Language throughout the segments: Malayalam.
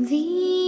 The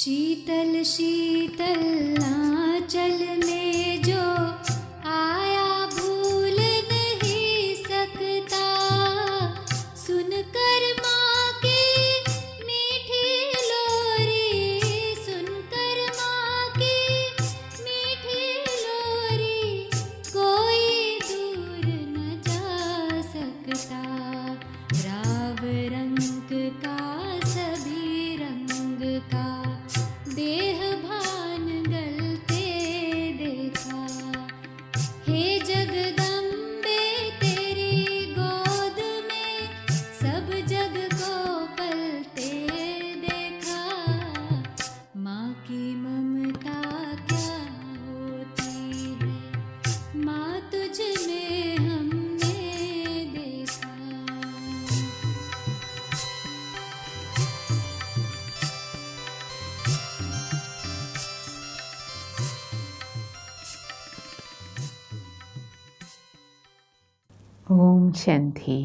शीतल शीतल में जो 前提。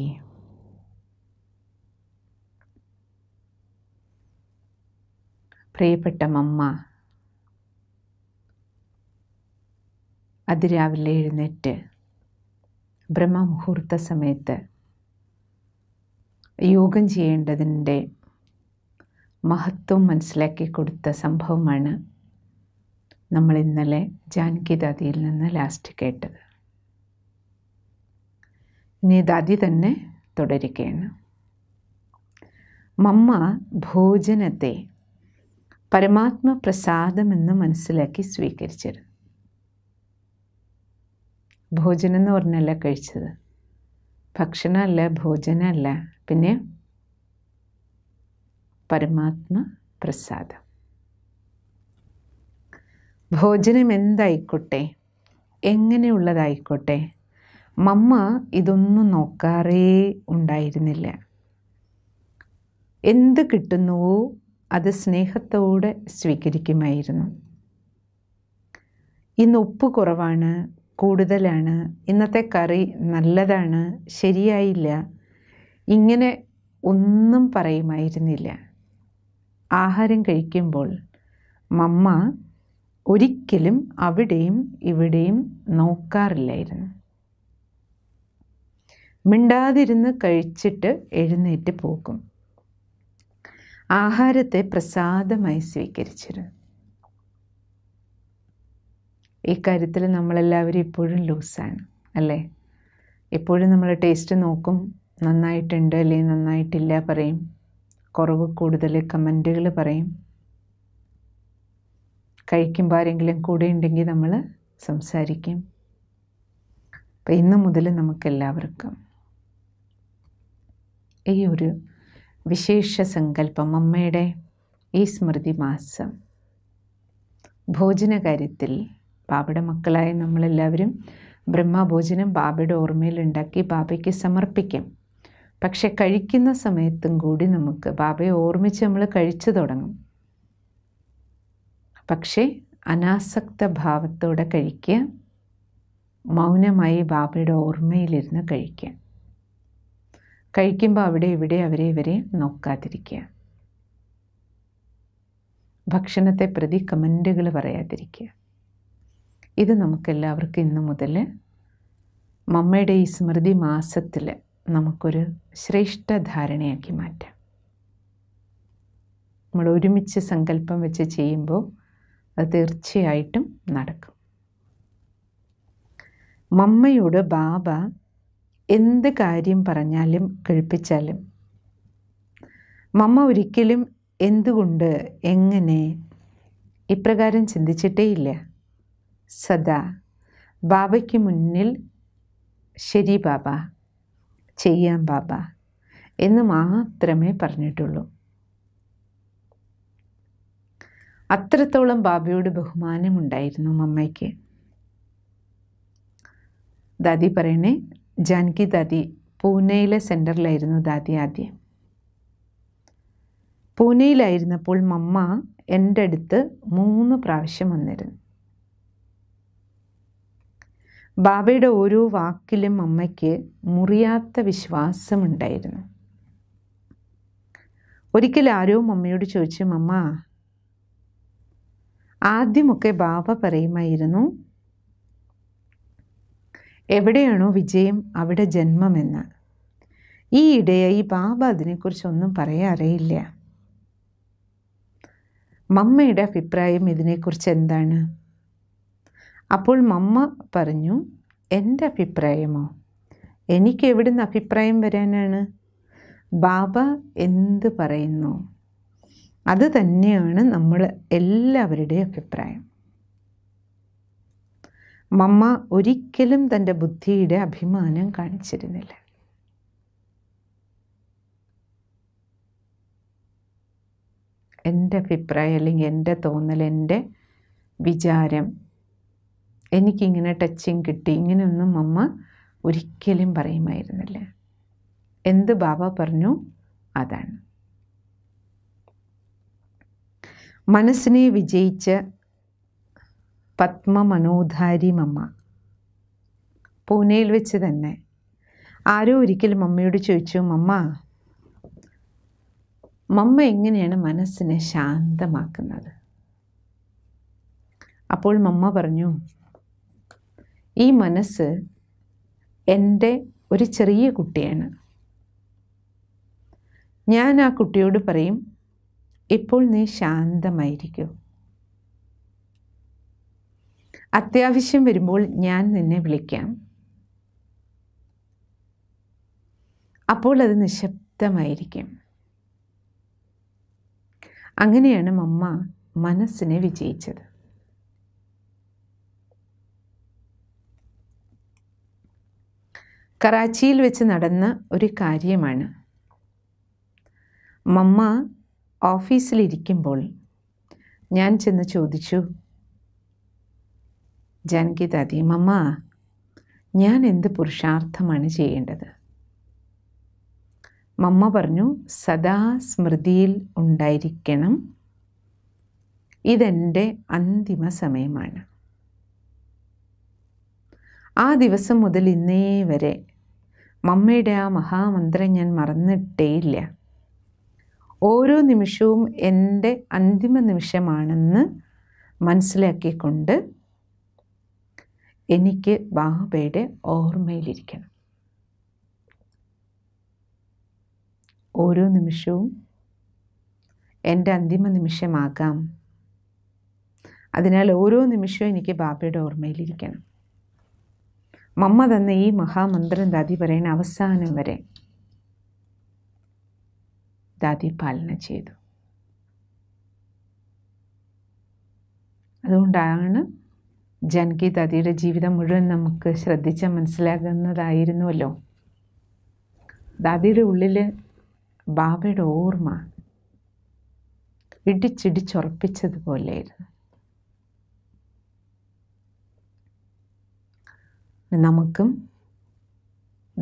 പ്രിയപ്പെട്ട പ്രിയപ്പെട്ട മമ്മ അതിരാവിലെ എഴുന്നേറ്റ് ബ്രഹ്മമുഹൂർത്ത സമയത്ത് യോഗം ചെയ്യേണ്ടതിൻ്റെ മഹത്വം മനസ്സിലാക്കി കൊടുത്ത സംഭവമാണ് നമ്മൾ ഇന്നലെ ജാനകിദാദിയിൽ നിന്ന് ലാസ്റ്റ് കേട്ടത് ഇനി ദതി തന്നെ തുടരുകയാണ് മമ്മ ഭോജനത്തെ പ്രസാദമെന്ന് മനസ്സിലാക്കി സ്വീകരിച്ചിരുന്നു ഭോജനം എന്ന് പറഞ്ഞല്ല കഴിച്ചത് ഭക്ഷണമല്ല ഭോജനമല്ല പിന്നെ പരമാത്മ പ്രസാദം ഭോജനം എന്തായിക്കോട്ടെ എങ്ങനെയുള്ളതായിക്കോട്ടെ മമ്മ ഇതൊന്നും നോക്കാറേ ഉണ്ടായിരുന്നില്ല എന്ത് കിട്ടുന്നുവോ അത് സ്നേഹത്തോടെ സ്വീകരിക്കുമായിരുന്നു ഇന്ന് ഉപ്പ് കുറവാണ് കൂടുതലാണ് ഇന്നത്തെ കറി നല്ലതാണ് ശരിയായില്ല ഇങ്ങനെ ഒന്നും പറയുമായിരുന്നില്ല ആഹാരം കഴിക്കുമ്പോൾ മമ്മ ഒരിക്കലും അവിടെയും ഇവിടെയും നോക്കാറില്ലായിരുന്നു മിണ്ടാതിരുന്ന് കഴിച്ചിട്ട് എഴുന്നേറ്റ് പോകും ആഹാരത്തെ പ്രസാദമായി സ്വീകരിച്ചിരുന്നു ഈ കാര്യത്തിൽ നമ്മളെല്ലാവരും ഇപ്പോഴും ലൂസാണ് അല്ലേ എപ്പോഴും നമ്മൾ ടേസ്റ്റ് നോക്കും നന്നായിട്ടുണ്ട് അല്ലെങ്കിൽ നന്നായിട്ടില്ല പറയും കുറവ് കൂടുതൽ കമൻറ്റുകൾ പറയും കഴിക്കുമ്പോൾ ആരെങ്കിലും കൂടെ ഉണ്ടെങ്കിൽ നമ്മൾ സംസാരിക്കും അപ്പം ഇന്ന് മുതൽ നമുക്കെല്ലാവർക്കും ഈ ഒരു വിശേഷ സങ്കല്പം അമ്മയുടെ ഈ സ്മൃതി മാസം ഭോജനകാര്യത്തിൽ കാര്യത്തിൽ ബാബയുടെ മക്കളായ നമ്മളെല്ലാവരും ബ്രഹ്മഭോജനം ബാബയുടെ ഓർമ്മയിൽ ഉണ്ടാക്കി ബാബയ്ക്ക് സമർപ്പിക്കും പക്ഷെ കഴിക്കുന്ന സമയത്തും കൂടി നമുക്ക് ബാബയെ ഓർമ്മിച്ച് നമ്മൾ കഴിച്ചു തുടങ്ങും പക്ഷേ അനാസക്ത ഭാവത്തോടെ കഴിക്കുക മൗനമായി ബാബയുടെ ഓർമ്മയിലിരുന്ന് കഴിക്കുക കഴിക്കുമ്പോൾ അവിടെ ഇവിടെ അവരെ ഇവരെ നോക്കാതിരിക്കുക ഭക്ഷണത്തെ പ്രതി കമൻറ്റുകൾ പറയാതിരിക്കുക ഇത് നമുക്കെല്ലാവർക്കും ഇന്ന് മുതൽ മമ്മയുടെ ഈ സ്മൃതി മാസത്തിൽ നമുക്കൊരു ശ്രേഷ്ഠ ധാരണയാക്കി മാറ്റാം നമ്മൾ ഒരുമിച്ച് സങ്കല്പം വെച്ച് ചെയ്യുമ്പോൾ അത് തീർച്ചയായിട്ടും നടക്കും മമ്മയോട് ബാബ എന്ത് കാര്യം പറഞ്ഞാലും കഴിപ്പിച്ചാലും മമ്മ ഒരിക്കലും എന്തുകൊണ്ട് എങ്ങനെ ഇപ്രകാരം ചിന്തിച്ചിട്ടേയില്ല സദാ ബാബയ്ക്ക് മുന്നിൽ ശരി ബാബ ചെയ്യാം ബാബ എന്ന് മാത്രമേ പറഞ്ഞിട്ടുള്ളൂ അത്രത്തോളം ബാബയോട് ബഹുമാനമുണ്ടായിരുന്നു മമ്മയ്ക്ക് ദാദി പറയണേ ജാൻകി ദാദി പൂനെയിലെ സെൻറ്ററിലായിരുന്നു ദാദി ആദ്യം പൂനെയിലായിരുന്നപ്പോൾ മമ്മ എൻ്റെ അടുത്ത് മൂന്ന് പ്രാവശ്യം വന്നിരുന്നു ബാബയുടെ ഓരോ വാക്കിലും അമ്മയ്ക്ക് മുറിയാത്ത വിശ്വാസമുണ്ടായിരുന്നു ഒരിക്കൽ ആരോ മമ്മയോട് ചോദിച്ചു മമ്മ ആദ്യമൊക്കെ ബാബ പറയുമായിരുന്നു എവിടെയാണോ വിജയം അവിടെ ജന്മമെന്ന് ഈ ഇടയായി ബാബ അതിനെക്കുറിച്ചൊന്നും പറയാറിയില്ല മമ്മയുടെ അഭിപ്രായം ഇതിനെക്കുറിച്ച് എന്താണ് അപ്പോൾ മമ്മ പറഞ്ഞു എൻ്റെ അഭിപ്രായമോ എനിക്ക് നിന്ന് അഭിപ്രായം വരാനാണ് ബാബ എന്ത് പറയുന്നു അത് തന്നെയാണ് നമ്മൾ എല്ലാവരുടെയും അഭിപ്രായം മമ്മ ഒരിക്കലും തൻ്റെ ബുദ്ധിയുടെ അഭിമാനം കാണിച്ചിരുന്നില്ല എൻ്റെ അഭിപ്രായം അല്ലെങ്കിൽ എൻ്റെ തോന്നൽ എൻ്റെ വിചാരം എനിക്കിങ്ങനെ ടച്ചിങ് കിട്ടി ഇങ്ങനെയൊന്നും അമ്മ ഒരിക്കലും പറയുമായിരുന്നില്ല എന്ത് ബാബ പറഞ്ഞു അതാണ് മനസ്സിനെ വിജയിച്ച് പത്മമനോധാരി മമ്മ പൂനെയിൽ വെച്ച് തന്നെ ആരോ ഒരിക്കൽ മമ്മയോട് ചോദിച്ചു മമ്മ മമ്മ എങ്ങനെയാണ് മനസ്സിനെ ശാന്തമാക്കുന്നത് അപ്പോൾ മമ്മ പറഞ്ഞു ഈ മനസ്സ് എൻ്റെ ഒരു ചെറിയ കുട്ടിയാണ് ഞാൻ ആ കുട്ടിയോട് പറയും ഇപ്പോൾ നീ ശാന്തമായിരിക്കും അത്യാവശ്യം വരുമ്പോൾ ഞാൻ നിന്നെ വിളിക്കാം അപ്പോൾ അത് നിശബ്ദമായിരിക്കും അങ്ങനെയാണ് മമ്മ മനസ്സിനെ വിജയിച്ചത് കറാച്ചിയിൽ വെച്ച് നടന്ന ഒരു കാര്യമാണ് മമ്മ ഓഫീസിലിരിക്കുമ്പോൾ ഞാൻ ചെന്ന് ചോദിച്ചു ജാനകി ദാദി മമ്മ ഞാൻ എന്ത് പുരുഷാർത്ഥമാണ് ചെയ്യേണ്ടത് മമ്മ പറഞ്ഞു സദാ സ്മൃതിയിൽ ഉണ്ടായിരിക്കണം ഇതെൻ്റെ അന്തിമ സമയമാണ് ആ ദിവസം മുതൽ ഇന്നേ വരെ മമ്മയുടെ ആ മഹാമന്ത്രം ഞാൻ മറന്നിട്ടേയില്ല ഓരോ നിമിഷവും എൻ്റെ അന്തിമ നിമിഷമാണെന്ന് മനസ്സിലാക്കിക്കൊണ്ട് എനിക്ക് ബാബയുടെ ഓർമ്മയിലിരിക്കണം ഓരോ നിമിഷവും എൻ്റെ അന്തിമ നിമിഷമാകാം അതിനാൽ ഓരോ നിമിഷവും എനിക്ക് ബാബയുടെ ഓർമ്മയിലിരിക്കണം മമ്മ തന്ന ഈ മഹാമന്ത്രം ദാദി പറയുന്ന അവസാനം വരെ ദാദി പാലന ചെയ്തു അതുകൊണ്ടാണ് ജാനകി ദാദിയുടെ ജീവിതം മുഴുവൻ നമുക്ക് ശ്രദ്ധിച്ച് മനസ്സിലാകുന്നതായിരുന്നുവല്ലോ ദാദിയുടെ ഉള്ളിൽ ബാബയുടെ ഓർമ്മ ഇടിച്ചിടിച്ചുറപ്പിച്ചതുപോലെയായിരുന്നു നമുക്കും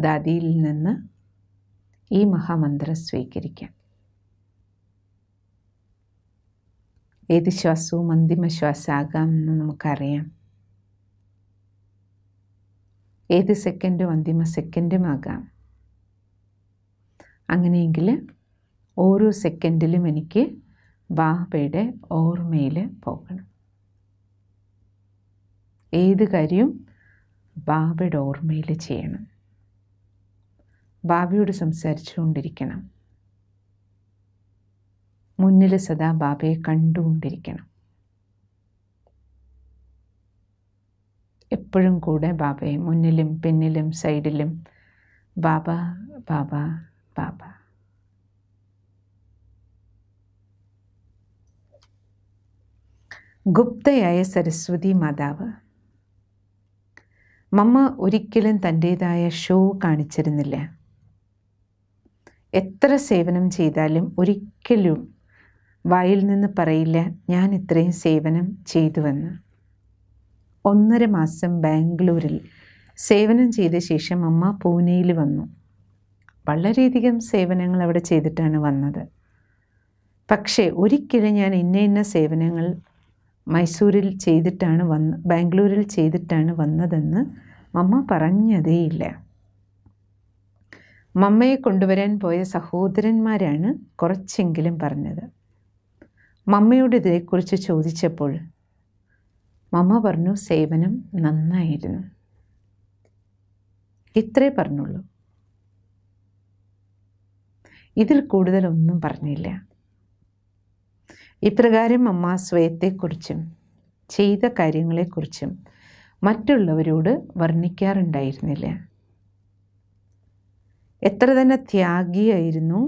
ദാദിയിൽ നിന്ന് ഈ മഹാമന്ത്രം സ്വീകരിക്കാം ഏത് ശ്വാസവും അന്തിമ ശ്വാസമാകാമെന്ന് നമുക്കറിയാം ഏത് സെക്കൻഡും അന്തിമ സെക്കൻഡുമാകാം അങ്ങനെയെങ്കിൽ ഓരോ സെക്കൻഡിലും എനിക്ക് ബാബയുടെ ഓർമ്മയിൽ പോകണം ഏത് കാര്യവും ബാബയുടെ ഓർമ്മയിൽ ചെയ്യണം ബാബയോട് സംസാരിച്ചുകൊണ്ടിരിക്കണം മുന്നിൽ സദാ ബാബയെ കണ്ടുകൊണ്ടിരിക്കണം എപ്പോഴും കൂടെ ബാബയെ മുന്നിലും പിന്നിലും സൈഡിലും ബാബ ബാബ ബാബ ഗുപ്തയായ സരസ്വതി മാതാവ് മമ്മ ഒരിക്കലും തൻ്റേതായ ഷോ കാണിച്ചിരുന്നില്ല എത്ര സേവനം ചെയ്താലും ഒരിക്കലും വായിൽ നിന്ന് പറയില്ല ഞാൻ ഇത്രയും സേവനം ചെയ്തുവെന്ന് ഒന്നര മാസം ബാംഗ്ലൂരിൽ സേവനം ചെയ്ത ശേഷം അമ്മ പൂനെയിൽ വന്നു വളരെയധികം സേവനങ്ങൾ അവിടെ ചെയ്തിട്ടാണ് വന്നത് പക്ഷേ ഒരിക്കലും ഞാൻ ഇന്ന ഇന്ന സേവനങ്ങൾ മൈസൂരിൽ ചെയ്തിട്ടാണ് വന്ന് ബാംഗ്ലൂരിൽ ചെയ്തിട്ടാണ് വന്നതെന്ന് മമ്മ പറഞ്ഞതേയില്ല മമ്മയെ കൊണ്ടുവരാൻ പോയ സഹോദരന്മാരാണ് കുറച്ചെങ്കിലും പറഞ്ഞത് മമ്മയോട് ഇതേക്കുറിച്ച് ചോദിച്ചപ്പോൾ മമ്മ പറഞ്ഞു സേവനം നന്നായിരുന്നു ഇത്രേ പറഞ്ഞുള്ളൂ ഇതിൽ കൂടുതലൊന്നും പറഞ്ഞില്ല ഇപ്രകാരം അമ്മ സ്വയത്തെക്കുറിച്ചും ചെയ്ത കാര്യങ്ങളെക്കുറിച്ചും മറ്റുള്ളവരോട് വർണ്ണിക്കാറുണ്ടായിരുന്നില്ല എത്ര തന്നെ ത്യാഗിയായിരുന്നു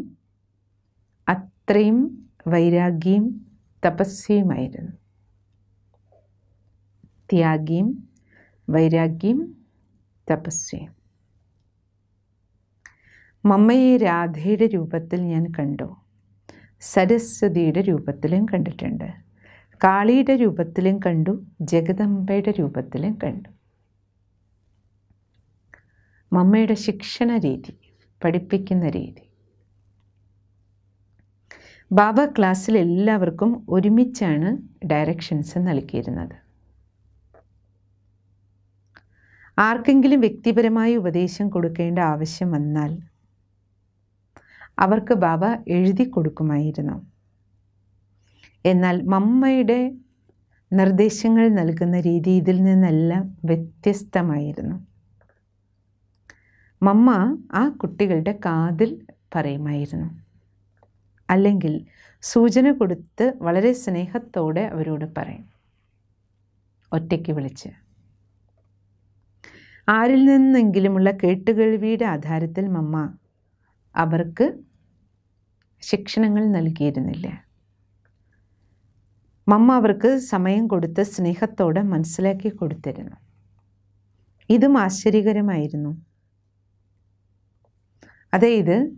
അത്രയും വൈരാഗ്യം തപസ്യയുമായിരുന്നു ത്യാഗിയും വൈരാഗ്യം തപസ്വയും മമ്മയെ രാധയുടെ രൂപത്തിൽ ഞാൻ കണ്ടു സരസ്വതിയുടെ രൂപത്തിലും കണ്ടിട്ടുണ്ട് കാളിയുടെ രൂപത്തിലും കണ്ടു ജഗദമ്പയുടെ രൂപത്തിലും കണ്ടു മമ്മയുടെ ശിക്ഷണ രീതി പഠിപ്പിക്കുന്ന രീതി ബാബ ക്ലാസ്സിൽ എല്ലാവർക്കും ഒരുമിച്ചാണ് ഡയറക്ഷൻസ് നൽകിയിരുന്നത് ആർക്കെങ്കിലും വ്യക്തിപരമായി ഉപദേശം കൊടുക്കേണ്ട ആവശ്യം വന്നാൽ അവർക്ക് ബാബ എഴുതി കൊടുക്കുമായിരുന്നു എന്നാൽ മമ്മയുടെ നിർദ്ദേശങ്ങൾ നൽകുന്ന രീതി ഇതിൽ നിന്നെല്ലാം വ്യത്യസ്തമായിരുന്നു മമ്മ ആ കുട്ടികളുടെ കാതിൽ പറയുമായിരുന്നു അല്ലെങ്കിൽ സൂചന കൊടുത്ത് വളരെ സ്നേഹത്തോടെ അവരോട് പറയും ഒറ്റയ്ക്ക് വിളിച്ച് ആരിൽ നിന്നെങ്കിലുമുള്ള കേട്ടുകേൾവിയുടെ ആധാരത്തിൽ മമ്മ അവർക്ക് ശിക്ഷണങ്ങൾ നൽകിയിരുന്നില്ല മമ്മ അവർക്ക് സമയം കൊടുത്ത് സ്നേഹത്തോടെ മനസ്സിലാക്കി കൊടുത്തിരുന്നു ഇതും ആശ്ചര്യകരമായിരുന്നു അതായത് ഇത്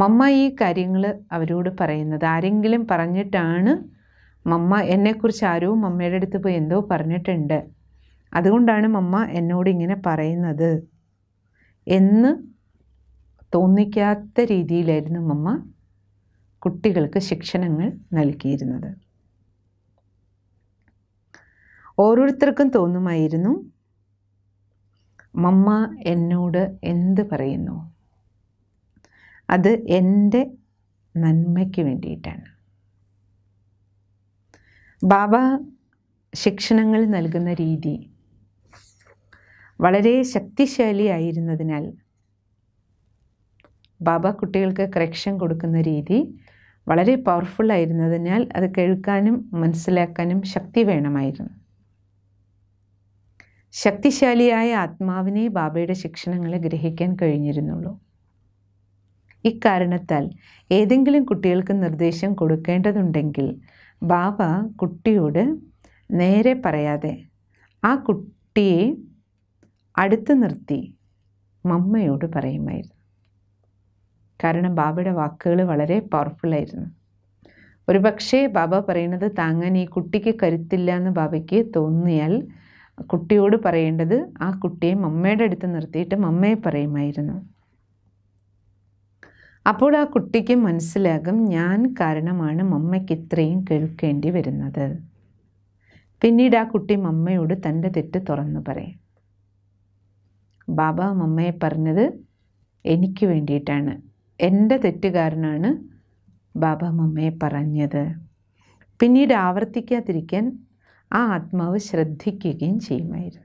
മമ്മ ഈ കാര്യങ്ങൾ അവരോട് പറയുന്നത് ആരെങ്കിലും പറഞ്ഞിട്ടാണ് മമ്മ എന്നെക്കുറിച്ച് ആരോ മമ്മയുടെ അടുത്ത് പോയി എന്തോ പറഞ്ഞിട്ടുണ്ട് അതുകൊണ്ടാണ് മമ്മ എന്നോട് ഇങ്ങനെ പറയുന്നത് എന്ന് തോന്നിക്കാത്ത രീതിയിലായിരുന്നു മമ്മ കുട്ടികൾക്ക് ശിക്ഷണങ്ങൾ നൽകിയിരുന്നത് ഓരോരുത്തർക്കും തോന്നുമായിരുന്നു മമ്മ എന്നോട് എന്ത് പറയുന്നു അത് എൻ്റെ നന്മയ്ക്ക് വേണ്ടിയിട്ടാണ് ബാബ ശിക്ഷണങ്ങൾ നൽകുന്ന രീതി വളരെ ശക്തിശാലിയായിരുന്നതിനാൽ ബാബ കുട്ടികൾക്ക് ക്രക്ഷൻ കൊടുക്കുന്ന രീതി വളരെ പവർഫുൾ ആയിരുന്നതിനാൽ അത് കേൾക്കാനും മനസ്സിലാക്കാനും ശക്തി വേണമായിരുന്നു ശക്തിശാലിയായ ആത്മാവിനെ ബാബയുടെ ശിക്ഷണങ്ങളെ ഗ്രഹിക്കാൻ കഴിഞ്ഞിരുന്നുള്ളൂ ഇക്കാരണത്താൽ ഏതെങ്കിലും കുട്ടികൾക്ക് നിർദ്ദേശം കൊടുക്കേണ്ടതുണ്ടെങ്കിൽ ബാബ കുട്ടിയോട് നേരെ പറയാതെ ആ കുട്ടിയെ അടുത്ത് നിർത്തി മമ്മയോട് പറയുമായിരുന്നു കാരണം ബാബയുടെ വാക്കുകൾ വളരെ പവർഫുള്ളായിരുന്നു ഒരു പക്ഷേ ബാബ പറയുന്നത് താങ്ങാൻ ഈ കുട്ടിക്ക് കരുത്തില്ല എന്ന് ബാബയ്ക്ക് തോന്നിയാൽ കുട്ടിയോട് പറയേണ്ടത് ആ കുട്ടിയെ മമ്മയുടെ അടുത്ത് നിർത്തിയിട്ട് മമ്മയെ പറയുമായിരുന്നു അപ്പോൾ ആ കുട്ടിക്ക് മനസ്സിലാകും ഞാൻ കാരണമാണ് മമ്മയ്ക്ക് ഇത്രയും കേൾക്കേണ്ടി വരുന്നത് പിന്നീട് ആ കുട്ടി മമ്മയോട് തൻ്റെ തെറ്റ് തുറന്നു പറയും ബാബ മമ്മയെ പറഞ്ഞത് എനിക്ക് വേണ്ടിയിട്ടാണ് എൻ്റെ തെറ്റുകാരനാണ് ബാബ മമ്മയെ പറഞ്ഞത് പിന്നീട് ആവർത്തിക്കാതിരിക്കാൻ ആ ആത്മാവ് ശ്രദ്ധിക്കുകയും ചെയ്യുമായിരുന്നു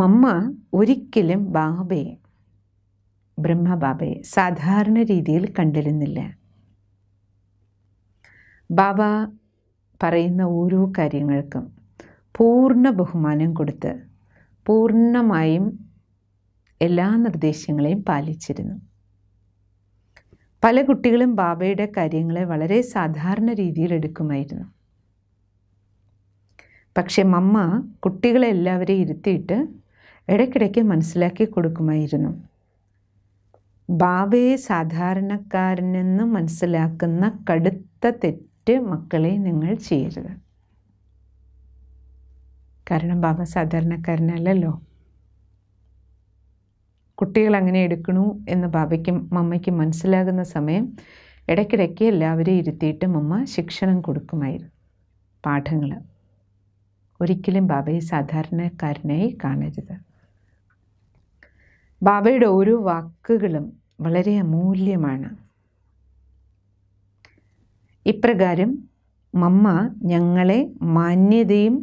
മമ്മ ഒരിക്കലും ബാബയെ ബ്രഹ്മബാബയെ സാധാരണ രീതിയിൽ കണ്ടിരുന്നില്ല ബാബ പറയുന്ന ഓരോ കാര്യങ്ങൾക്കും പൂർണ്ണ ബഹുമാനം കൊടുത്ത് പൂർണ്ണമായും എല്ലാ നിർദ്ദേശങ്ങളെയും പാലിച്ചിരുന്നു പല കുട്ടികളും ബാബയുടെ കാര്യങ്ങളെ വളരെ സാധാരണ രീതിയിൽ എടുക്കുമായിരുന്നു പക്ഷെ മമ്മ കുട്ടികളെ എല്ലാവരെയും ഇരുത്തിയിട്ട് ഇടയ്ക്കിടയ്ക്ക് മനസ്സിലാക്കി കൊടുക്കുമായിരുന്നു ബാബയെ സാധാരണക്കാരനെന്ന് മനസ്സിലാക്കുന്ന കടുത്ത തെറ്റ് തെറ്റ് മക്കളെ നിങ്ങൾ ചെയ്യരുത് കാരണം ബാബ സാധാരണക്കാരനല്ലല്ലോ കുട്ടികൾ അങ്ങനെ എടുക്കണു എന്ന് ബാബയ്ക്കും മമ്മയ്ക്കും മനസ്സിലാകുന്ന സമയം ഇടയ്ക്കിടയ്ക്ക് എല്ലാവരെയും ഇരുത്തിയിട്ട് മമ്മ ശിക്ഷണം കൊടുക്കുമായിരുന്നു പാഠങ്ങൾ ഒരിക്കലും ബാബയെ സാധാരണക്കാരനായി കാണരുത് ബാബയുടെ ഓരോ വാക്കുകളും വളരെ അമൂല്യമാണ് ഇപ്രകാരം മമ്മ ഞങ്ങളെ മാന്യതയും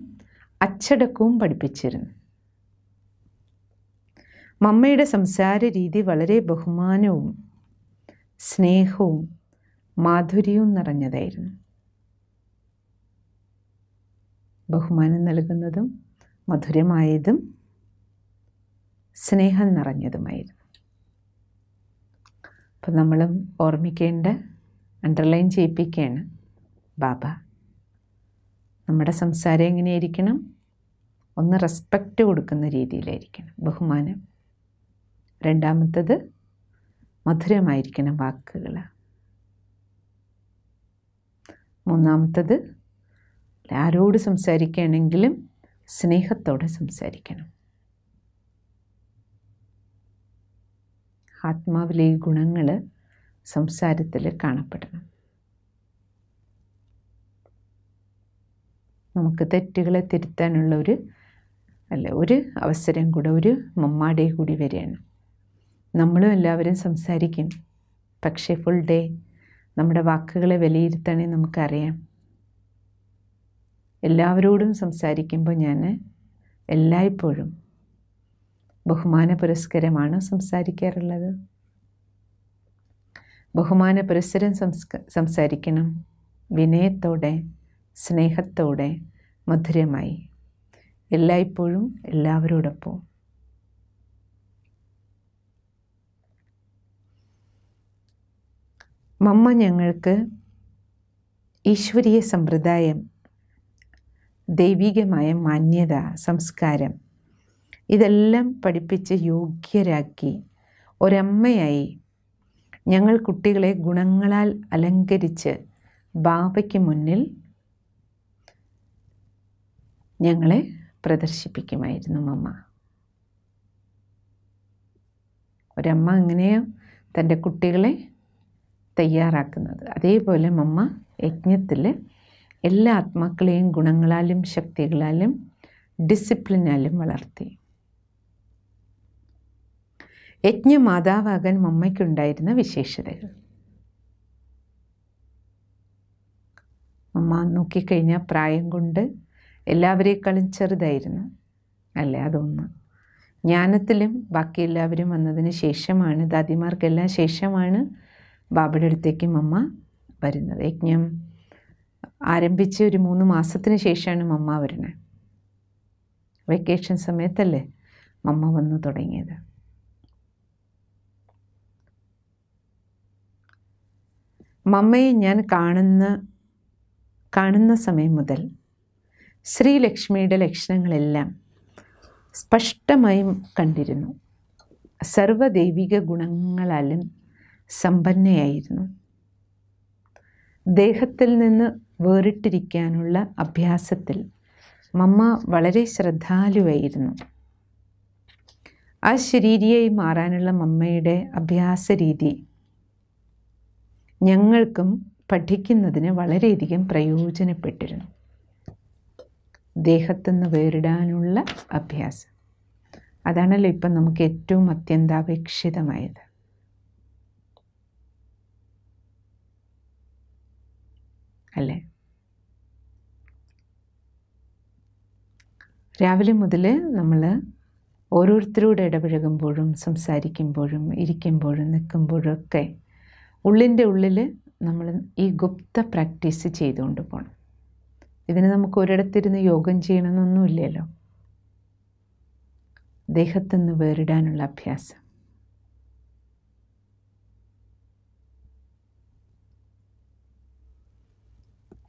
അച്ചടക്കവും പഠിപ്പിച്ചിരുന്നു മമ്മയുടെ സംസാര രീതി വളരെ ബഹുമാനവും സ്നേഹവും മാധുര്യവും നിറഞ്ഞതായിരുന്നു ബഹുമാനം നൽകുന്നതും മധുരമായതും സ്നേഹം നിറഞ്ഞതുമായിരുന്നു അപ്പം നമ്മളും ഓർമ്മിക്കേണ്ട അണ്ടർലൈൻ ചെയ്യിപ്പിക്കുകയാണ് ബാബ നമ്മുടെ സംസാരം എങ്ങനെയായിരിക്കണം ഒന്ന് റെസ്പെക്റ്റ് കൊടുക്കുന്ന രീതിയിലായിരിക്കണം ബഹുമാനം രണ്ടാമത്തത് മധുരമായിരിക്കണം വാക്കുകൾ മൂന്നാമത്തത് ആരോട് സംസാരിക്കുകയാണെങ്കിലും സ്നേഹത്തോടെ സംസാരിക്കണം ആത്മാവിലെ ഗുണങ്ങൾ സംസാരത്തിൽ കാണപ്പെടണം നമുക്ക് തെറ്റുകളെ തിരുത്താനുള്ള ഒരു അല്ല ഒരു അവസരം കൂടെ ഒരു മമ്മാടെ കൂടി വരികയാണ് നമ്മളും എല്ലാവരും സംസാരിക്കും പക്ഷേ ഫുൾ ഡേ നമ്മുടെ വാക്കുകളെ വിലയിരുത്താനേ നമുക്കറിയാം എല്ലാവരോടും സംസാരിക്കുമ്പോൾ ഞാൻ എല്ലായ്പ്പോഴും ബഹുമാന പുരസ്കരമാണ് സംസാരിക്കാറുള്ളത് ബഹുമാന പുരസ്സരം സംസ്ക സംസാരിക്കണം വിനയത്തോടെ സ്നേഹത്തോടെ മധുരമായി എല്ലായ്പ്പോഴും എല്ലാവരോടൊപ്പം മമ്മ ഞങ്ങൾക്ക് ഈശ്വരീയ സമ്പ്രദായം ദൈവികമായ മാന്യത സംസ്കാരം ഇതെല്ലാം പഠിപ്പിച്ച് യോഗ്യരാക്കി ഒരമ്മയായി ഞങ്ങൾ കുട്ടികളെ ഗുണങ്ങളാൽ അലങ്കരിച്ച് ബാബയ്ക്ക് മുന്നിൽ ഞങ്ങളെ പ്രദർശിപ്പിക്കുമായിരുന്നു അമ്മ ഒരമ്മ അങ്ങനെയോ തൻ്റെ കുട്ടികളെ തയ്യാറാക്കുന്നത് അതേപോലെ അമ്മ യജ്ഞത്തിൽ എല്ലാ ആത്മാക്കളെയും ഗുണങ്ങളാലും ശക്തികളാലും ഡിസിപ്ലിനാലും വളർത്തി യജ്ഞമാതാവാകാൻ മമ്മയ്ക്കുണ്ടായിരുന്ന വിശേഷതകൾ അമ്മ നോക്കിക്കഴിഞ്ഞാൽ പ്രായം കൊണ്ട് എല്ലാവരേക്കാളും ചെറുതായിരുന്നു അല്ലേ അതൊന്ന് ജ്ഞാനത്തിലും ബാക്കി എല്ലാവരും വന്നതിന് ശേഷമാണ് ദാദിമാർക്കെല്ലാം ശേഷമാണ് ബാബയുടെ അടുത്തേക്ക് അമ്മ വരുന്നത് യജ്ഞം ആരംഭിച്ച് ഒരു മൂന്ന് മാസത്തിന് ശേഷമാണ് മമ്മ വരുന്നത് വെക്കേഷൻ സമയത്തല്ലേ മമ്മ വന്നു തുടങ്ങിയത് മമ്മയെ ഞാൻ കാണുന്ന കാണുന്ന സമയം മുതൽ ശ്രീലക്ഷ്മിയുടെ ലക്ഷണങ്ങളെല്ലാം സ്പഷ്ടമായും കണ്ടിരുന്നു സർവദൈവിക ഗുണങ്ങളാലും സമ്പന്നയായിരുന്നു ദേഹത്തിൽ നിന്ന് വേറിട്ടിരിക്കാനുള്ള അഭ്യാസത്തിൽ മമ്മ വളരെ ശ്രദ്ധാലുവായിരുന്നു ആ ശരീരിയായി മാറാനുള്ള മമ്മയുടെ അഭ്യാസ രീതി ഞങ്ങൾക്കും പഠിക്കുന്നതിന് വളരെയധികം പ്രയോജനപ്പെട്ടിരുന്നു ദേഹത്തുനിന്ന് വേറിടാനുള്ള അഭ്യാസം അതാണല്ലോ ഇപ്പം നമുക്ക് ഏറ്റവും അത്യന്താപേക്ഷിതമായത് അല്ലേ രാവിലെ മുതൽ നമ്മൾ ഓരോരുത്തരോട് ഇടപഴകുമ്പോഴും സംസാരിക്കുമ്പോഴും ഇരിക്കുമ്പോഴും നിൽക്കുമ്പോഴും ഒക്കെ ഉള്ളിൻ്റെ ഉള്ളിൽ നമ്മൾ ഈ ഗുപ്ത പ്രാക്ടീസ് ചെയ്തുകൊണ്ട് പോകണം ഇതിന് നമുക്ക് ഒരിടത്തിരുന്ന് യോഗം ചെയ്യണമെന്നൊന്നുമില്ലല്ലോ ദേഹത്തുനിന്ന് വേറിടാനുള്ള അഭ്യാസം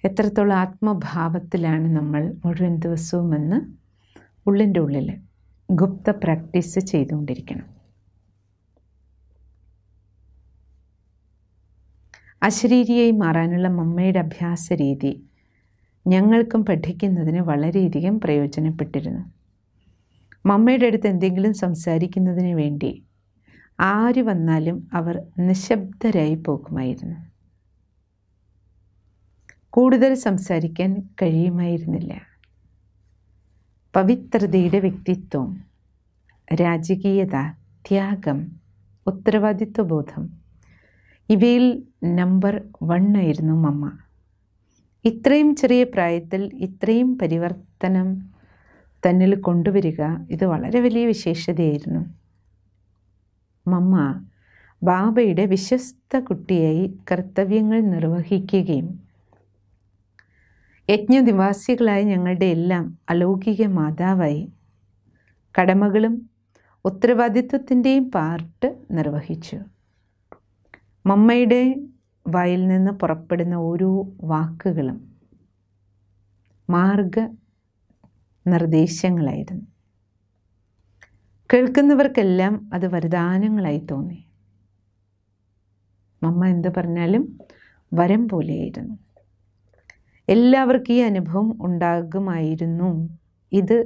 എത്രത്തോളം ആത്മഭാവത്തിലാണ് നമ്മൾ മുഴുവൻ ദിവസവുമെന്ന് ഉള്ളിൻ്റെ ഉള്ളിൽ ഗുപ്ത പ്രാക്ടീസ് ചെയ്തുകൊണ്ടിരിക്കണം അശരീരിയായി മാറാനുള്ള മമ്മയുടെ അഭ്യാസ രീതി ഞങ്ങൾക്കും പഠിക്കുന്നതിന് വളരെയധികം പ്രയോജനപ്പെട്ടിരുന്നു മമ്മയുടെ അടുത്ത് എന്തെങ്കിലും സംസാരിക്കുന്നതിന് വേണ്ടി ആര് വന്നാലും അവർ നിശബ്ദരായി പോകുമായിരുന്നു കൂടുതൽ സംസാരിക്കാൻ കഴിയുമായിരുന്നില്ല പവിത്രതയുടെ വ്യക്തിത്വം രാജകീയത ത്യാഗം ഉത്തരവാദിത്വബോധം ഇവയിൽ നമ്പർ വൺ ആയിരുന്നു മമ്മ ഇത്രയും ചെറിയ പ്രായത്തിൽ ഇത്രയും പരിവർത്തനം തന്നിൽ കൊണ്ടുവരിക ഇത് വളരെ വലിയ വിശേഷതയായിരുന്നു മമ്മ ബാബയുടെ വിശ്വസ്ത കുട്ടിയായി കർത്തവ്യങ്ങൾ നിർവഹിക്കുകയും യജ്ഞനിവാസികളായ ഞങ്ങളുടെ എല്ലാം അലൗകിക മാതാവായി കടമകളും ഉത്തരവാദിത്വത്തിൻ്റെയും പാർട്ട് നിർവഹിച്ചു മമ്മയുടെ വായിൽ നിന്ന് പുറപ്പെടുന്ന ഓരോ വാക്കുകളും മാർഗ നിർദ്ദേശങ്ങളായിരുന്നു കേൾക്കുന്നവർക്കെല്ലാം അത് വരദാനങ്ങളായി തോന്നി മമ്മ എന്ത് പറഞ്ഞാലും വരം പോലെയായിരുന്നു എല്ലാവർക്കും ഈ അനുഭവം ഉണ്ടാകുമായിരുന്നു ഇത്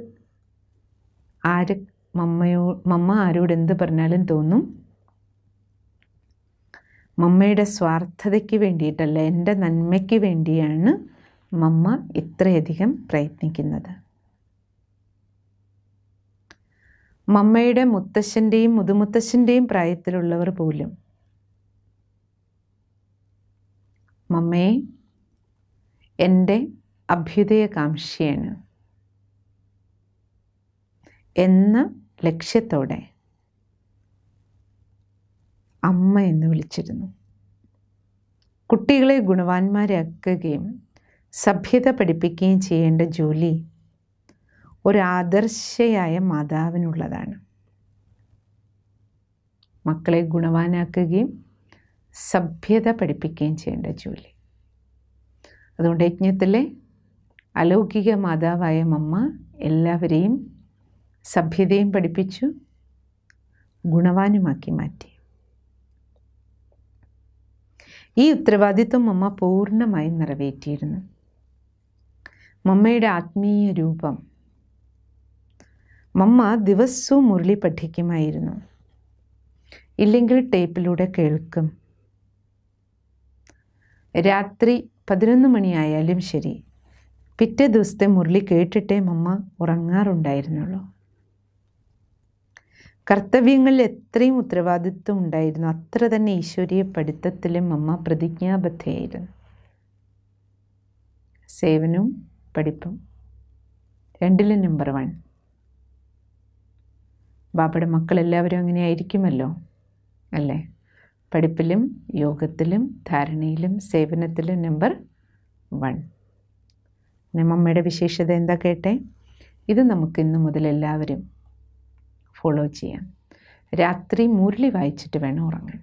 ആര് മമ്മയോ മമ്മ ആരോട് എന്ത് പറഞ്ഞാലും തോന്നും മമ്മയുടെ സ്വാർത്ഥതയ്ക്ക് വേണ്ടിയിട്ടല്ല എൻ്റെ നന്മയ്ക്ക് വേണ്ടിയാണ് മമ്മ ഇത്രയധികം പ്രയത്നിക്കുന്നത് മമ്മയുടെ മുത്തശ്ശൻ്റെയും മുതുമുത്തശ്ശൻ്റെയും പ്രായത്തിലുള്ളവർ പോലും മമ്മയെ എൻ്റെ അഭ്യുദയകാംക്ഷയാണ് എന്ന ലക്ഷ്യത്തോടെ അമ്മ എന്ന് വിളിച്ചിരുന്നു കുട്ടികളെ ഗുണവാന്മാരാക്കുകയും സഭ്യത പഠിപ്പിക്കുകയും ചെയ്യേണ്ട ജോലി ഒരാദർശയായ മാതാവിനുള്ളതാണ് മക്കളെ ഗുണവാനാക്കുകയും സഭ്യത പഠിപ്പിക്കുകയും ചെയ്യേണ്ട ജോലി അതുകൊണ്ട് യജ്ഞത്തിലെ അലൗകിക മാതാവായ മമ്മ എല്ലാവരെയും സഭ്യതയും പഠിപ്പിച്ചു ഗുണവാനുമാക്കി മാറ്റി ഈ ഉത്തരവാദിത്വം അമ്മ പൂർണ്ണമായും നിറവേറ്റിയിരുന്നു മമ്മയുടെ ആത്മീയ രൂപം മമ്മ ദിവസവും മുരളി പഠിക്കുമായിരുന്നു ഇല്ലെങ്കിൽ ടേപ്പിലൂടെ കേൾക്കും രാത്രി പതിനൊന്ന് മണിയായാലും ശരി പിറ്റേ ദിവസത്തെ മുരളി കേട്ടിട്ടേ മമ്മ ഉറങ്ങാറുണ്ടായിരുന്നുള്ളൂ കർത്തവ്യങ്ങളിൽ എത്രയും ഉത്തരവാദിത്വം ഉണ്ടായിരുന്നു അത്ര തന്നെ ഈശ്വരീയ പഠിത്തത്തിലും അമ്മ പ്രതിജ്ഞാബദ്ധയായിരുന്നു സേവനവും പഠിപ്പും രണ്ടിലും നമ്പർ വൺ ബാബയുടെ മക്കളെല്ലാവരും അങ്ങനെ ആയിരിക്കുമല്ലോ അല്ലേ പഠിപ്പിലും യോഗത്തിലും ധാരണയിലും സേവനത്തിലും നമ്പർ വൺ പിന്നെ മമ്മയുടെ വിശേഷത എന്താ കേട്ടെ ഇത് നമുക്ക് ഇന്നു മുതൽ എല്ലാവരും ഫോളോ ചെയ്യാം രാത്രി മുരളി വായിച്ചിട്ട് വേണം ഉറങ്ങാൻ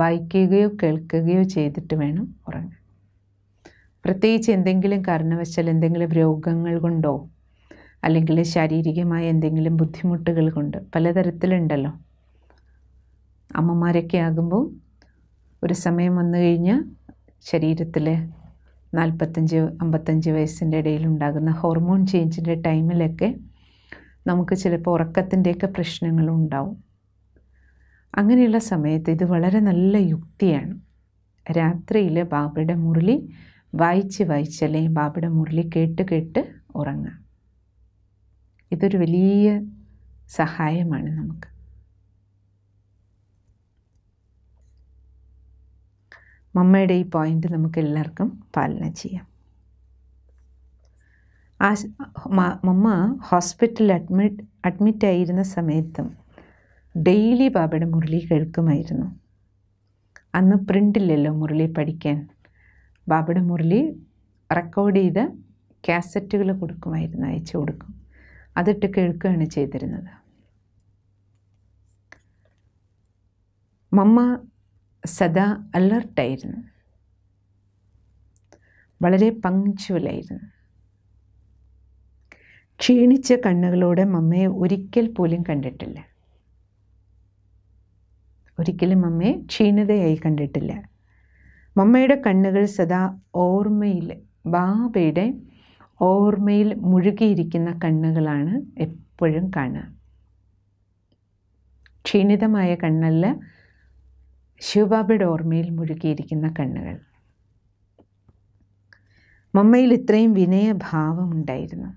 വായിക്കുകയോ കേൾക്കുകയോ ചെയ്തിട്ട് വേണം ഉറങ്ങാൻ പ്രത്യേകിച്ച് എന്തെങ്കിലും കാരണവശാൽ എന്തെങ്കിലും രോഗങ്ങൾ കൊണ്ടോ അല്ലെങ്കിൽ ശാരീരികമായ എന്തെങ്കിലും ബുദ്ധിമുട്ടുകൾ കൊണ്ട് പലതരത്തിലുണ്ടല്ലോ അമ്മമാരൊക്കെ ആകുമ്പോൾ ഒരു സമയം വന്നു കഴിഞ്ഞാൽ ശരീരത്തിൽ നാൽപ്പത്തഞ്ച് അമ്പത്തഞ്ച് വയസ്സിൻ്റെ ഇടയിൽ ഉണ്ടാകുന്ന ഹോർമോൺ ചേഞ്ചിൻ്റെ ടൈമിലൊക്കെ നമുക്ക് ചിലപ്പോൾ ഉറക്കത്തിൻ്റെയൊക്കെ പ്രശ്നങ്ങളുണ്ടാവും അങ്ങനെയുള്ള സമയത്ത് ഇത് വളരെ നല്ല യുക്തിയാണ് രാത്രിയിൽ ബാബയുടെ മുരളി വായിച്ച് വായിച്ച് അല്ലെങ്കിൽ ബാബയുടെ മുരളി കേട്ട് കേട്ട് ഉറങ്ങാം ഇതൊരു വലിയ സഹായമാണ് നമുക്ക് മമ്മയുടെ ഈ പോയിൻ്റ് നമുക്ക് എല്ലാവർക്കും പാലന ചെയ്യാം ആശ മമ്മ ഹോസ്പിറ്റലിൽ അഡ്മിറ്റ് അഡ്മിറ്റ് ആയിരുന്ന സമയത്തും ഡെയിലി ബാബയുടെ മുരളി കേൾക്കുമായിരുന്നു അന്ന് പ്രിൻ്റില്ലല്ലോ മുരളി പഠിക്കാൻ ബാബയുടെ മുരളി റെക്കോർഡ് ചെയ്ത കാസറ്റുകൾ കൊടുക്കുമായിരുന്നു അയച്ചു കൊടുക്കും അതിട്ട് കേൾക്കുകയാണ് ചെയ്തിരുന്നത് മമ്മ സദാ അലർട്ടായിരുന്നു വളരെ പങ്ക്ച്വലായിരുന്നു ക്ഷീണിച്ച കണ്ണുകളോടെ മമ്മയെ ഒരിക്കൽ പോലും കണ്ടിട്ടില്ല ഒരിക്കലും മമ്മയെ ക്ഷീണിതയായി കണ്ടിട്ടില്ല മമ്മയുടെ കണ്ണുകൾ സദാ ഓർമ്മയിൽ ബാബയുടെ ഓർമ്മയിൽ മുഴുകിയിരിക്കുന്ന കണ്ണുകളാണ് എപ്പോഴും കാണുക ക്ഷീണിതമായ കണ്ണല്ല ശിവബാബയുടെ ഓർമ്മയിൽ മുഴുകിയിരിക്കുന്ന കണ്ണുകൾ മമ്മയിൽ ഇത്രയും വിനയഭാവമുണ്ടായിരുന്നു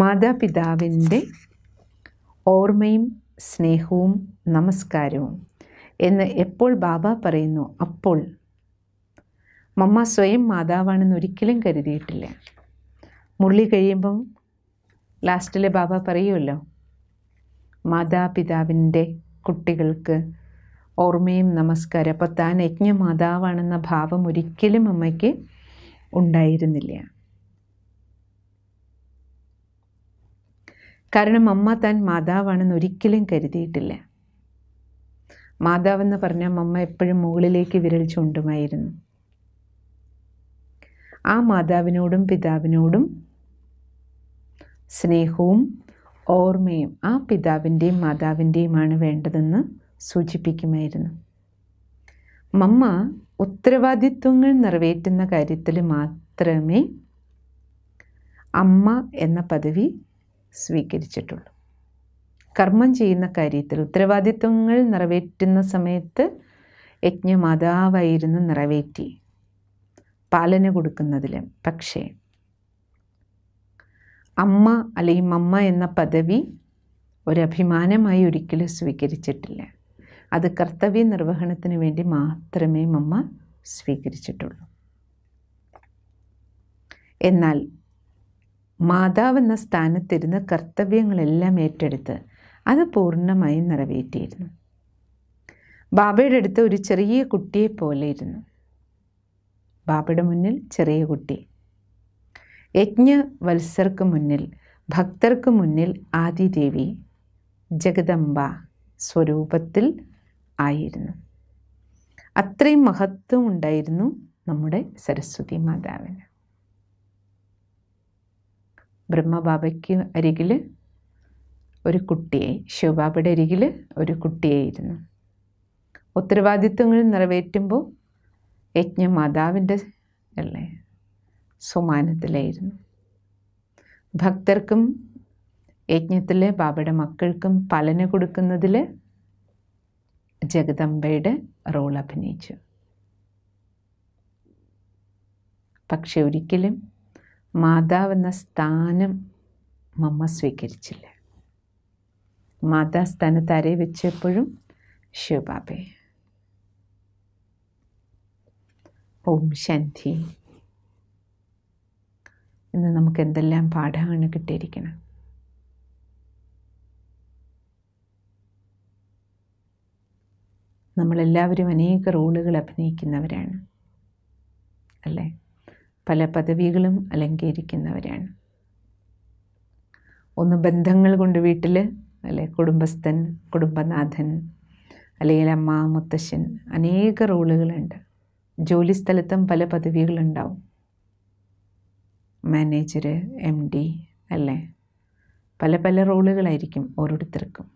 മാതാപിതാവിൻ്റെ ഓർമ്മയും സ്നേഹവും നമസ്കാരവും എന്ന് എപ്പോൾ ബാബ പറയുന്നു അപ്പോൾ മമ്മ സ്വയം മാതാവാണെന്ന് ഒരിക്കലും കരുതിയിട്ടില്ല മുള്ളി കഴിയുമ്പം ലാസ്റ്റിലെ ബാബ പറയുമല്ലോ മാതാപിതാവിൻ്റെ കുട്ടികൾക്ക് ഓർമ്മയും നമസ്കാരം അപ്പോൾ താൻ യജ്ഞ മാതാവാണെന്ന ഭാവം ഒരിക്കലും അമ്മയ്ക്ക് ഉണ്ടായിരുന്നില്ല കാരണം അമ്മ താൻ മാതാവാണെന്ന് ഒരിക്കലും കരുതിയിട്ടില്ല മാതാവെന്ന് പറഞ്ഞാൽ അമ്മ എപ്പോഴും മുകളിലേക്ക് വിരൽ ചൂണ്ടുമായിരുന്നു ആ മാതാവിനോടും പിതാവിനോടും സ്നേഹവും ഓർമ്മയും ആ പിതാവിൻ്റെയും മാതാവിൻ്റെയുമാണ് വേണ്ടതെന്ന് സൂചിപ്പിക്കുമായിരുന്നു മമ്മ ഉത്തരവാദിത്വങ്ങൾ നിറവേറ്റുന്ന കാര്യത്തിൽ മാത്രമേ അമ്മ എന്ന പദവി സ്വീകരിച്ചിട്ടുള്ളൂ കർമ്മം ചെയ്യുന്ന കാര്യത്തിൽ ഉത്തരവാദിത്വങ്ങൾ നിറവേറ്റുന്ന സമയത്ത് യജ്ഞമാതാവായിരുന്നു നിറവേറ്റി പാലന കൊടുക്കുന്നതിൽ പക്ഷേ അമ്മ അല്ലെങ്കിൽ മമ്മ എന്ന പദവി ഒരഭിമാനമായി ഒരിക്കലും സ്വീകരിച്ചിട്ടില്ല അത് കർത്തവ്യ നിർവഹണത്തിന് വേണ്ടി മാത്രമേ മമ്മ സ്വീകരിച്ചിട്ടുള്ളൂ എന്നാൽ എന്ന സ്ഥാനത്തിരുന്ന് കർത്തവ്യങ്ങളെല്ലാം ഏറ്റെടുത്ത് അത് പൂർണ്ണമായി നിറവേറ്റിയിരുന്നു ബാബയുടെ അടുത്ത് ഒരു ചെറിയ കുട്ടിയെ പോലെ ഇരുന്നു ബാബയുടെ മുന്നിൽ ചെറിയ കുട്ടി വത്സർക്ക് മുന്നിൽ ഭക്തർക്ക് മുന്നിൽ ആദിദേവി ജഗദംബ സ്വരൂപത്തിൽ ആയിരുന്നു അത്രയും മഹത്വം ഉണ്ടായിരുന്നു നമ്മുടെ സരസ്വതി മാതാവിന് ബ്രഹ്മബാബയ്ക്ക് അരികിൽ ഒരു കുട്ടിയെ ശിവബാബയുടെ അരികിൽ ഒരു കുട്ടിയായിരുന്നു ഉത്തരവാദിത്വങ്ങൾ നിറവേറ്റുമ്പോൾ യജ്ഞമാതാവിൻ്റെ അല്ലേ സുമാനത്തിലായിരുന്നു ഭക്തർക്കും യജ്ഞത്തിലെ ബാബയുടെ മക്കൾക്കും പലന കൊടുക്കുന്നതിൽ ജഗദംബയുടെ റോൾ അഭിനയിച്ചു പക്ഷെ ഒരിക്കലും എന്ന സ്ഥാനം മമ്മ സ്വീകരിച്ചില്ല മാതാ സ്ഥാനത്ത് അരെ വെച്ചപ്പോഴും ശിവബാബേ ഓം ശാന്തി ഇന്ന് നമുക്ക് എന്തെല്ലാം പാഠമാണ് കിട്ടിയിരിക്കണം നമ്മളെല്ലാവരും അനേക റോളുകൾ അഭിനയിക്കുന്നവരാണ് അല്ലേ പല പദവികളും അലങ്കരിക്കുന്നവരാണ് ഒന്ന് ബന്ധങ്ങൾ കൊണ്ട് വീട്ടിൽ അല്ലെ കുടുംബസ്ഥൻ കുടുംബനാഥൻ അല്ലെങ്കിൽ അമ്മ മുത്തശ്ശൻ അനേക റോളുകളുണ്ട് ജോലിസ്ഥലത്തും പല പദവികളുണ്ടാവും മാനേജർ എം ഡി അല്ലേ പല പല റോളുകളായിരിക്കും ഓരോരുത്തർക്കും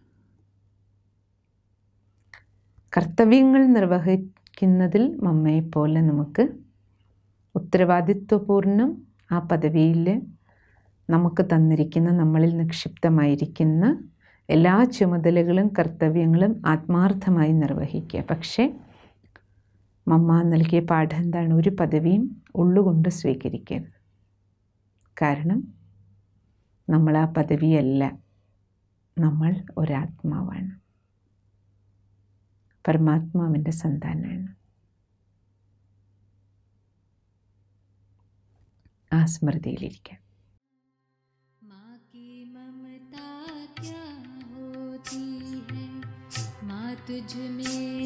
കർത്തവ്യങ്ങൾ നിർവഹിക്കുന്നതിൽ മമ്മയെപ്പോലെ നമുക്ക് ഉത്തരവാദിത്വപൂർണം ആ പദവിയിൽ നമുക്ക് തന്നിരിക്കുന്ന നമ്മളിൽ നിക്ഷിപ്തമായിരിക്കുന്ന എല്ലാ ചുമതലകളും കർത്തവ്യങ്ങളും ആത്മാർത്ഥമായി നിർവഹിക്കുക പക്ഷേ മമ്മ നൽകിയ പാഠം എന്താണ് ഒരു പദവിയും ഉള്ളുകൊണ്ട് സ്വീകരിക്കരുത് കാരണം നമ്മൾ ആ പദവിയല്ല നമ്മൾ ഒരാത്മാവാണ് പരമാത്മാവിൻ്റെ സന്താനമാണ് ആ സ്മൃതിയിലിരിക്കാം तुझ में